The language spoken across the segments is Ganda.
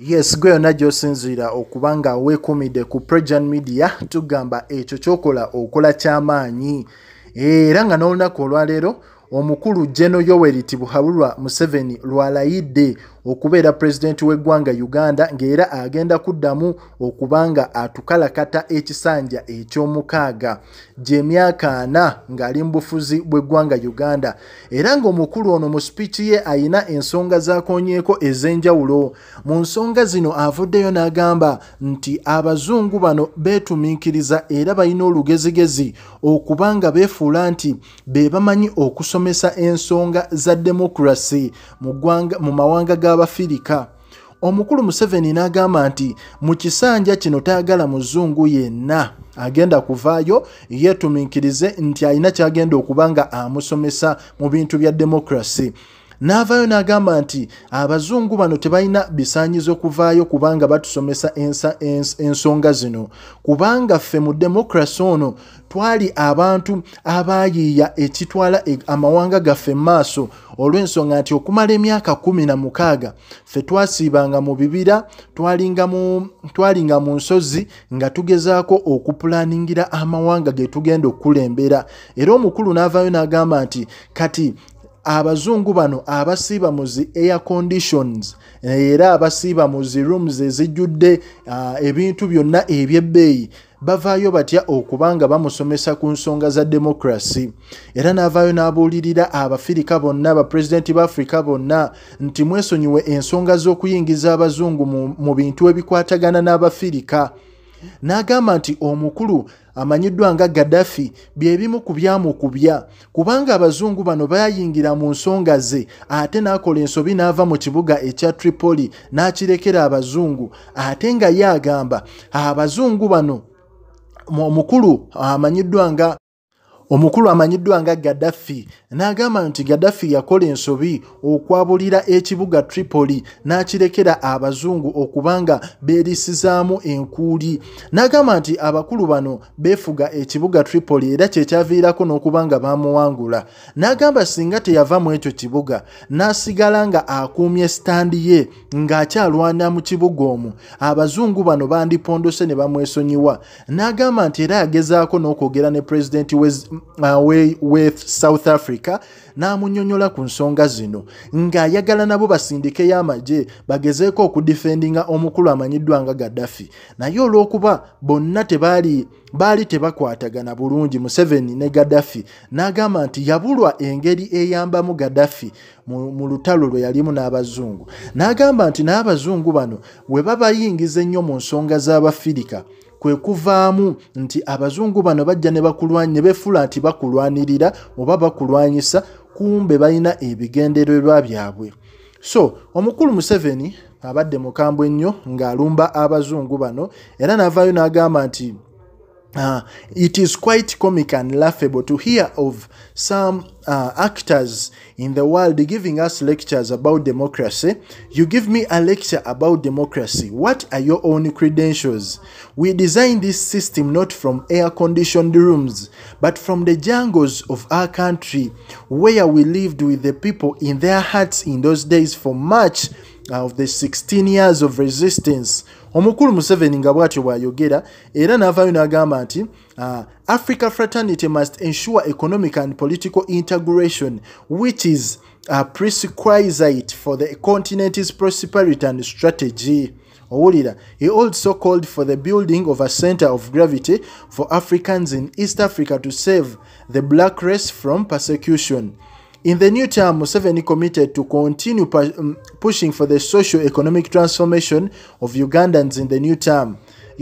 yes gwe yonna gyosinziira okuba nga weekuumidde ku progen media tugamba ekyo kyokola okola kyamaanyi era nga n'olunaku olwaleero omukulu geno yoweriti buhabulwa museveni lwalayidde okubeera pulezidenti w'eggwanga uganda ng'era agenda kuddamu okubanga atukalakata ekisanja ekyomukaaga gyemyaka ana ng'ali mu bufuzi bw'eggwanga uganda era ng'omukulu ono mu sipiiki ye ayina ensonga zakonyeeko ez'enjawulo mu nsonga zino avuddeyo n'agamba nti abazungu bano beetuminkiriza era balina olugezigezi okubanga beefuula nti be bamanyi okusomesa ensonga za demokulasi mu mawanga ga b'abafirika omukulu museveni n'agamba nti mu kisanja kino tayagala muzungu yenna agenda kuvaayo yeetuminkirize nti alina kyagenda okuba nga amusomesa mu bintu bya demokrasi n'avaayo n'agamba nti abazungu bano tebalina bisaanyizo okuvaayo kubanga batusomesa ensonga zino kubanga ffe mu demokrasi ono twali abantu abaayiiya ekitwala e, amawanga gaffe mu maaso olw'ensonga nti okumala emyaka kumi na mukaaga ffe twasiibanga mu bibira twalinga mu nsozi nga tugezaako okupulaningira amawanga ge tugenda okukulembera era omukulu n'avaayo n'agamba nti kati abazungu bano abasiiba mu zi air conditions era abasiiba mu zi rooms ezijjudde ah, ebintu byonna ebyebbeeyi bavaayo batya okuba nga bamusomesa ku nsonga za demokirasi era n'avaayo n'abuulirira abafirika bonna abapurezidenti baafrika bonna nti mwesonyiwe ensonga z'okuyingiza abazungu mu bintu ebikwatagana n'abafirika n'agamba nti omukulu amanyiddwa nga gaddafi byebimu ku byamukubya kubanga abazungu bano bayingira mu nsonga ze ate n'akola ensobi n'ava mu kibuga ekya tripoli n'akirekera abazungu ate nga ye agamba abazungu bano omukulu amanyiddwa nga omukulu amanyiddwa nga gaddafi n'agamba nti gaddafi yakola ensobi okwabulira ekibuga tripoli n'akirekera abazungu okubanga beerisizaamu enkuuli n'agamba nti abakulu bano beefuga ekibuga tripoli era kyekyaviirako n'okubanga baamuwangula n'agamba singa teyava mu ekyo kibuga n'asigala nga akuumye sitandi ye ng'akyalwana mu kibuga omwo abazungu bano bandipondose ne bamwesonyiwa n'agamba nti era yagezaako n'okwogera ne pulezidenti with south africa n'amunyonyola ku nsonga zino ng'ayagala nabo basindikeyo amagye bagezeeko okudifendinga omukulu amanyiddwa nga gaddafi naye olw'okuba bonna tebaali baali tebakwatagana bulungi museveni ne gaddafi n'agamba nti yabulwa engeri eyambamu gaddafi mu lutalo lwe yalimu n'abazungu n'agamba nti n'abazungu bano bwe babayingiza ennyo mu nsonga z'abafirika kwe kuvaamu nti abazungu bano bajja ne bakulwanye befula nti bakulwanirira oba bakulwanyisa kumbe balina ebigendererwa byabwe so omukulu museveni abadde mukambwe ennyo ng'alumba abazungu bano era n'avaayo n'agamba nti Uh, it is quite comic and laughable to hear of some uh, actors in the world giving us lectures about democracy. You give me a lecture about democracy. What are your own credentials? We designed this system not from air conditioned rooms, but from the jungles of our country where we lived with the people in their hearts in those days for much ah, of the 16 years of resistance omukulu museveni nga bwatyo bwayogera era navaayo nagamba nti ah, africa fraternity must ensure economic and political integration which is prescrisite for the continent's prosperity and strategy owulira he also called for the building of a center of gravity for africans in east africa to save the black race from persecution In the new term, Museveni committed to continue pu um, pushing for the socio-economic transformation of Ugandans in the new term.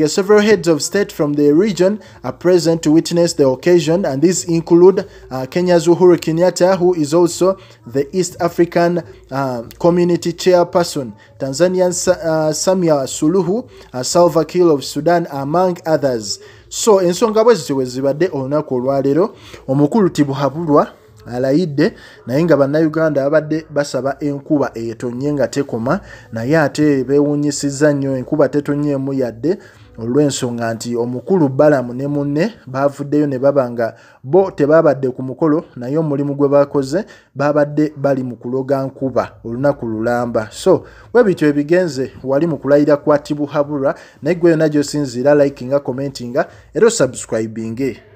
several heads of state from the region are present to witness the occasion, and these include uh, Kenya's Uhuru Kenyatta, who is also the East African uh, Community Chairperson, Tanzanian uh, Samia Suluhu, uh, Salva Kiir of Sudan, among others. So in bwe zityo bwe zibadde olunaku omukulu tibuhabulwa alayidde naye nga bannayuganda babadde basaba enkuba etonye nga tekoma naye ate bewunyisiza nnyo enkuba tetonyeemu yadde olwensonga nti omukulu balamu ne munne bavuddeyo ne baba nga bo tebabadde ku mukolo naye omulimu gwe bakoze babadde bali mu kuloga nkuba olunaku lulamba so we bityo ebigenze wali mu kulayira kwa tibuhabura naye gweyonna gyosinziira likinga commentinga era osubscribinge